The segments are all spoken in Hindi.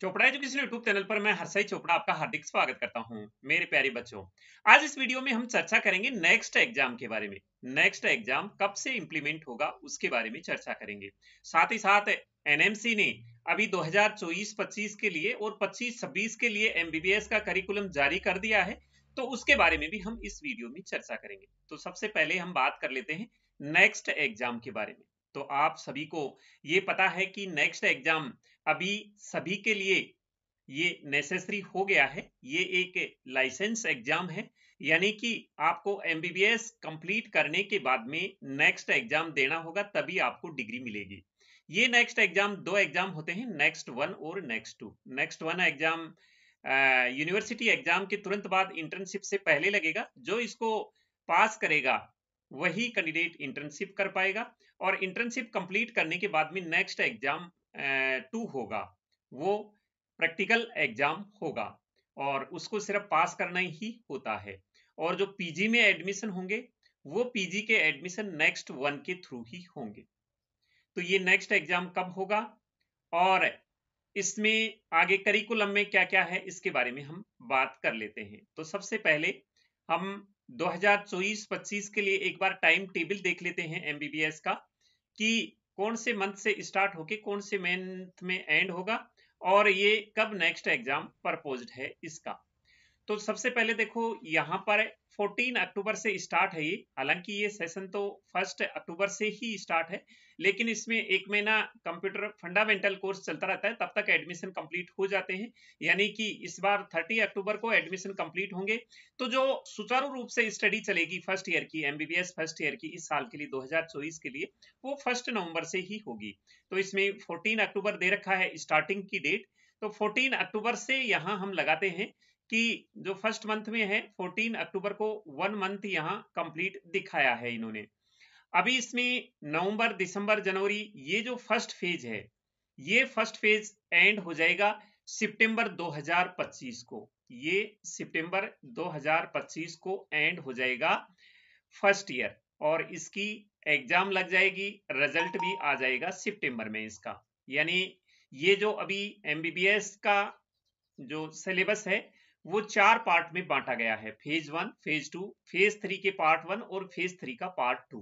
चोपड़ा एजुकेशन यूट्यूब चैनल पर मैं हरसाई चोपड़ा आपका हार्दिक स्वागत करता हूं मेरे प्यारे बच्चों आज इस वीडियो में हम चर्चा करेंगे नेक्स्ट एग्जाम के बारे में नेक्स्ट एग्जाम कब से इंप्लीमेंट होगा उसके बारे में चर्चा करेंगे साथ ही साथ एनएमसी ने अभी 2024-25 के लिए और पच्चीस छब्बीस के लिए एमबीबीएस का करिकुलम जारी कर दिया है तो उसके बारे में भी हम इस वीडियो में चर्चा करेंगे तो सबसे पहले हम बात कर लेते हैं नेक्स्ट एग्जाम के बारे में तो आप सभी को ये पता है कि नेक्स्ट एग्जाम अभी सभी के लिए ये नेसेसरी हो गया है ये एक लाइसेंस एग्जाम है यानी कि आपको एमबीबीएस कंप्लीट करने के बाद में नेक्स्ट एग्जाम देना होगा तभी आपको डिग्री मिलेगी ये नेक्स्ट एग्जाम दो एग्जाम होते हैं नेक्स्ट वन और NEXT two NEXT one exam university exam के तुरंत बाद इंटर्नशिप से पहले लगेगा जो इसको पास करेगा वही कैंडिडेट इंटर्नशिप कर पाएगा और इंटर्नशिप कंप्लीट करने के बाद में नेक्स्ट एग्जाम टू होगा वो प्रैक्टिकल एग्जाम होगा और उसको सिर्फ पास करना ही होता है और जो पीजी में एडमिशन होंगे वो पीजी के एडमिशन नेक्स्ट वन के थ्रू ही होंगे तो ये नेक्स्ट एग्जाम कब होगा और इसमें आगे करिकुलम में क्या क्या है इसके बारे में हम बात कर लेते हैं तो सबसे पहले हम 2024-25 के लिए एक बार टाइम टेबल देख लेते हैं एमबीबीएस का कि कौन से मंथ से स्टार्ट होके कौन से मंथ में एंड होगा और ये कब नेक्स्ट एग्जाम परपोज है इसका तो सबसे पहले देखो यहाँ पर 14 अक्टूबर से स्टार्ट है ये हालांकि ये सेशन तो फर्स्ट अक्टूबर से ही स्टार्ट है लेकिन इसमें एक महीना कंप्यूटर फंडामेंटल कोर्स चलता रहता है तब तक एडमिशन कंप्लीट हो जाते हैं यानी कि इस बार 30 अक्टूबर को एडमिशन कंप्लीट होंगे तो जो सुचारू रूप से स्टडी चलेगी फर्स्ट ईयर की एमबीबीएस फर्स्ट ईयर की इस साल के लिए दो के लिए वो फर्स्ट नवम्बर से ही होगी तो इसमें फोर्टीन अक्टूबर दे रखा है स्टार्टिंग की डेट तो 14 अक्टूबर से यहाँ हम लगाते हैं कि जो फर्स्ट मंथ में है 14 अक्टूबर को वन मंथ यहाँ कंप्लीट दिखाया है इन्होंने अभी इसमें नवंबर दिसंबर जनवरी ये जो फर्स्ट फेज है ये फर्स्ट फेज एंड हो जाएगा सितंबर 2025 को ये सितंबर 2025 को एंड हो जाएगा फर्स्ट ईयर और इसकी एग्जाम लग जाएगी रिजल्ट भी आ जाएगा सितंबर में इसका यानी ये जो अभी एमबीबीएस का जो सिलेबस है वो चार पार्ट में बांटा गया है phase one phase two phase three के पार्ट वन और फेज थ्री का पार्ट टू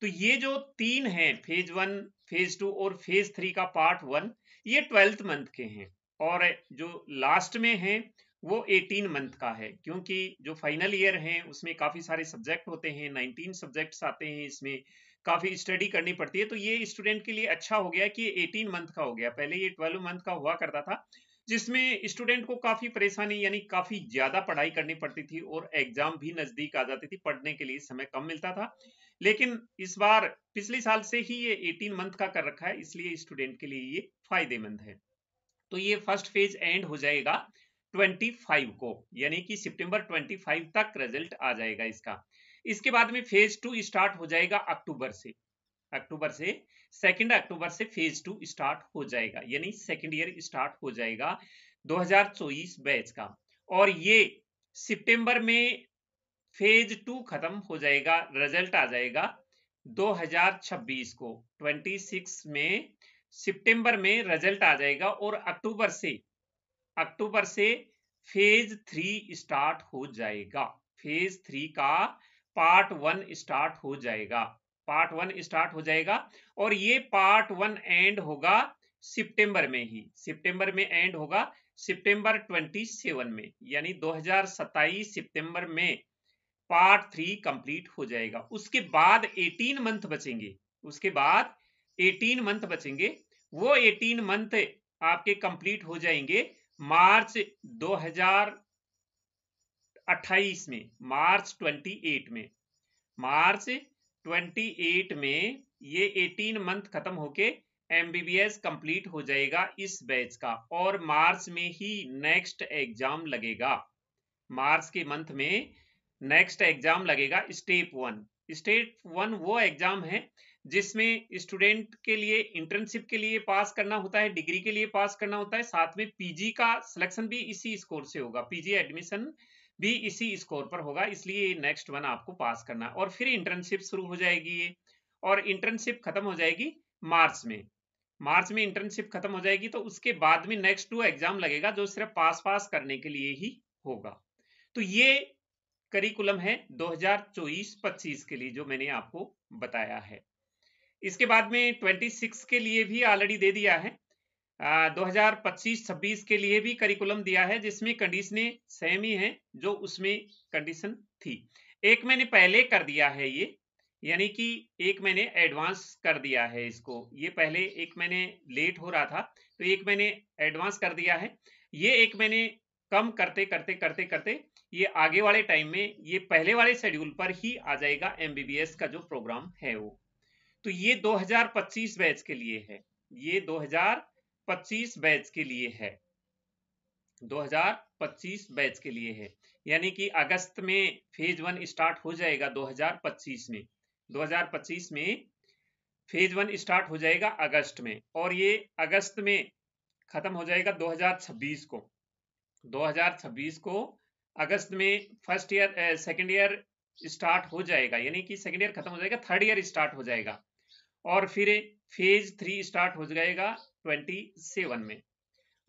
तो ये जो तीन हैं फेज वन फेज टू और फेज थ्री का पार्ट वन ये ट्वेल्थ मंथ के हैं और जो लास्ट में है वो एटीन मंथ का है क्योंकि जो फाइनल ईयर है उसमें काफ़ी सारे सब्जेक्ट होते हैं नाइनटीन सब्जेक्ट्स आते हैं इसमें काफ़ी स्टडी करनी पड़ती है तो ये स्टूडेंट के लिए अच्छा हो गया कि 18 मंथ का हो गया पहले ये 12 मंथ का हुआ करता था जिसमें स्टूडेंट को काफी परेशानी यानी काफी ज्यादा पढ़ाई करनी पड़ती थी और एग्जाम भी नजदीक आ जाती थी पढ़ने के लिए समय कम मिलता था लेकिन इस बार पिछले साल से ही ये 18 मंथ का कर रखा है इसलिए स्टूडेंट के लिए ये फायदेमंद है तो ये फर्स्ट फेज एंड हो जाएगा 25 को यानी कि सितंबर 25 तक रिजल्ट आ जाएगा इसका इसके बाद में फेज टू स्टार्ट हो जाएगा अक्टूबर से अक्टूबर से सेकेंड अक्टूबर से फेज टू स्टार्ट हो जाएगा यानी सेकेंड ईयर स्टार्ट हो जाएगा 2024 बैच का और ये सितंबर में फेज टू खत्म हो जाएगा रिजल्ट आ जाएगा 2026 को 26 में सितंबर में रिजल्ट आ जाएगा और अक्टूबर से अक्टूबर से फेज थ्री स्टार्ट हो जाएगा फेज थ्री का पार्ट वन स्टार्ट हो जाएगा पार्ट वन स्टार्ट हो जाएगा और ये पार्ट वन एंड होगा सितंबर में ही सितंबर में एंड होगा सितंबर 27 में यानी 2027 सितंबर में पार्ट थ्री कंप्लीट हो जाएगा उसके बाद 18 मंथ बचेंगे उसके बाद 18 मंथ बचेंगे वो 18 मंथ आपके कंप्लीट हो जाएंगे मार्च 2028 में मार्च 28 में मार्च 28 में ये 18 मंथ खत्म होके एमबीबीएस कंप्लीट हो जाएगा इस बैच का और मार्च में ही नेक्स्ट एग्जाम लगेगा मार्च के मंथ में नेक्स्ट एग्जाम लगेगा स्टेप वन स्टेप वन वो एग्जाम है जिसमें स्टूडेंट के लिए इंटर्नशिप के लिए पास करना होता है डिग्री के लिए पास करना होता है साथ में पीजी का सिलेक्शन भी इसी स्कोर से होगा पीजी एडमिशन भी इसी स्कोर पर होगा इसलिए नेक्स्ट वन आपको पास करना और फिर इंटर्नशिप शुरू हो जाएगी ये और इंटर्नशिप खत्म हो जाएगी मार्च में मार्च में इंटर्नशिप खत्म हो जाएगी तो उसके बाद में नेक्स्ट टू एग्जाम लगेगा जो सिर्फ पास पास करने के लिए ही होगा तो ये करिकुलम है 2024-25 के लिए जो मैंने आपको बताया है इसके बाद में 26 के लिए भी ऑलरेडी दे दिया है 2025-26 के लिए भी करिकुलम दिया है जिसमें कंडीशनें सेम ही हैं जो उसमें कंडीशन थी एक मैंने पहले कर दिया है ये यानी कि एक मैंने एडवांस कर दिया है इसको ये पहले एक मैंने लेट हो रहा था तो एक मैंने एडवांस कर दिया है ये एक मैंने कम करते करते करते करते ये आगे वाले टाइम में ये पहले वाले शेड्यूल पर ही आ जाएगा एमबीबीएस का जो प्रोग्राम है वो तो ये 2025 बैच के लिए है ये 2025 बैच के लिए है 2025 बैच के लिए है यानी कि अगस्त में फेज वन स्टार्ट हो जाएगा 2025 में 2025 में फेज वन स्टार्ट हो जाएगा अगस्त में और ये अगस्त में खत्म हो जाएगा 2026 को 2026 को अगस्त में first year second year start हो जाएगा यानी कि सेकेंड ईयर खत्म हो जाएगा थर्ड ईयर स्टार्ट हो जाएगा और फिर फेज थ्री स्टार्ट हो जाएगा ट्वेंटी सेवन में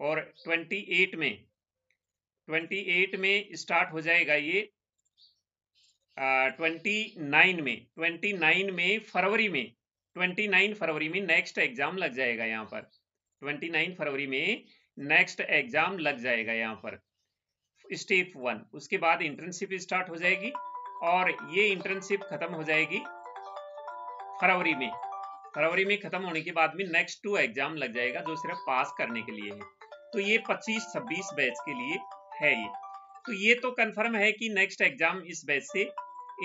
और ट्वेंटी एट में ट्वेंटी एट में स्टार्ट हो जाएगा ये ट्वेंटी नाइन में ट्वेंटी नाइन में फरवरी में ट्वेंटी नाइन फरवरी में नेक्स्ट एग्जाम लग जाएगा यहाँ पर ट्वेंटी नाइन फरवरी में नेक्स्ट एग्जाम लग जाएगा यहाँ पर स्टेप वन उसके बाद इंटर्नशिप स्टार्ट हो जाएगी और ये इंटर्नशिप खत्म हो जाएगी फरवरी में फरवरी में खत्म होने के बाद में नेक्स्ट टू एग्जाम लग जाएगा जो सिर्फ पास करने के लिए है तो ये 25-26 बैच के लिए है ये तो ये तो कंफर्म है कि नेक्स्ट एग्जाम इस बैच से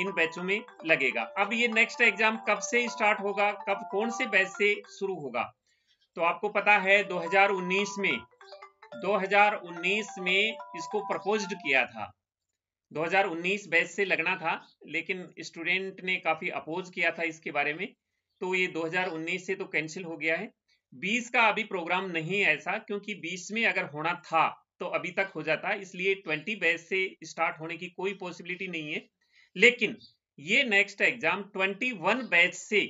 इन बैचों में लगेगा अब ये नेक्स्ट एग्जाम कब से स्टार्ट होगा कब कौन से बैच से शुरू होगा तो आपको पता है 2019 में 2019 में इसको प्रपोज्ड किया था 2019 बैच से लगना था लेकिन स्टूडेंट ने काफी अपोज किया था इसके बारे में तो ये 2019 से तो कैंसिल हो गया है 20 का अभी प्रोग्राम नहीं है ऐसा क्योंकि 20 में अगर होना था तो अभी तक हो जाता इसलिए 20 बैच से स्टार्ट होने की कोई पॉसिबिलिटी नहीं है लेकिन ये नेक्स्ट एग्जाम 21 बैच से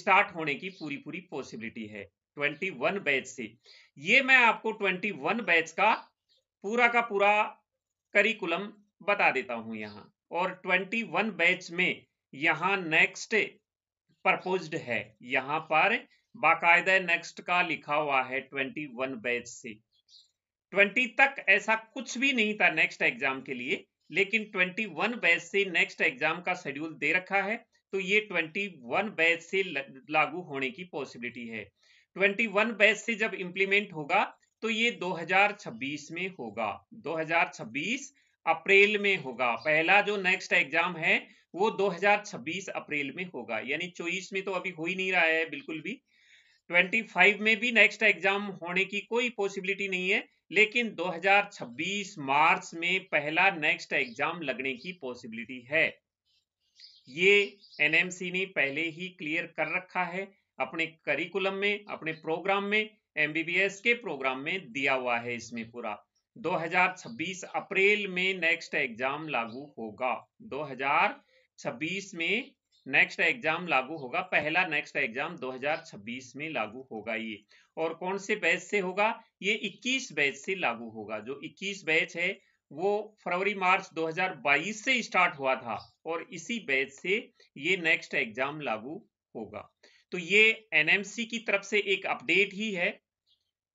स्टार्ट होने की पूरी पूरी पॉसिबिलिटी है 21 बैच से ये मैं आपको 21 बैच का पूरा का पूरा करिकुलम बता देता हूं यहाँ और 21 बैच में यहां नेक्स्ट प्रपोज्ड है यहाँ पर बाकायदा नेक्स्ट का लिखा हुआ है ट्वेंटी वन बैच से ट्वेंटी तक ऐसा कुछ भी नहीं था नेक्स्ट एग्जाम के लिए लेकिन ट्वेंटी वन बैच से नेक्स्ट एग्जाम का शेड्यूल दे रखा है तो ये ट्वेंटी वन बैच से लागू होने की पॉसिबिलिटी है ट्वेंटी वन बैच से जब इम्प्लीमेंट होगा तो ये 2026 में होगा 2026 अप्रैल में होगा पहला जो नेक्स्ट एग्जाम है वो 2026 अप्रैल में होगा यानी चौबीस में तो अभी हो ही नहीं रहा है बिल्कुल भी 25 में भी नेक्स्ट एग्जाम होने की कोई पॉसिबिलिटी नहीं है लेकिन 2026 मार्च में पहला नेक्स्ट एग्जाम लगने की पॉसिबिलिटी है ये एनएमसी ने पहले ही क्लियर कर रखा है अपने करिकुलम में अपने प्रोग्राम में एमबीबीएस के प्रोग्राम में दिया हुआ है इसमें पूरा 2026 अप्रैल में नेक्स्ट एग्जाम लागू होगा 2026 में नेक्स्ट एग्जाम लागू होगा पहला नेक्स्ट एग्जाम 2026 में लागू होगा ये और कौन से बैच से होगा ये 21 बैच से लागू होगा जो 21 बैच है वो फरवरी मार्च 2022 से स्टार्ट हुआ था और इसी बैच से ये नेक्स्ट एग्जाम लागू होगा तो ये एनएमसी की तरफ से एक अपडेट ही है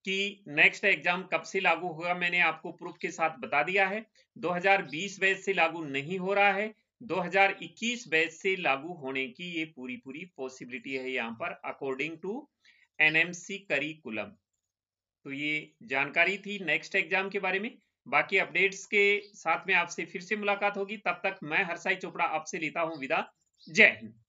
कि नेक्स्ट एग्जाम कब से लागू होगा मैंने आपको प्रूफ के साथ बता दिया है 2020 बैच से लागू नहीं हो रहा है 2021 बैच से लागू होने की ये पूरी पूरी पॉसिबिलिटी है यहाँ पर अकॉर्डिंग टू एनएमसी करिकुलम तो ये जानकारी थी नेक्स्ट एग्जाम के बारे में बाकी अपडेट्स के साथ में आपसे फिर से मुलाकात होगी तब तक मैं हरसाई चोपड़ा आपसे लेता हूँ विदा जय हिंद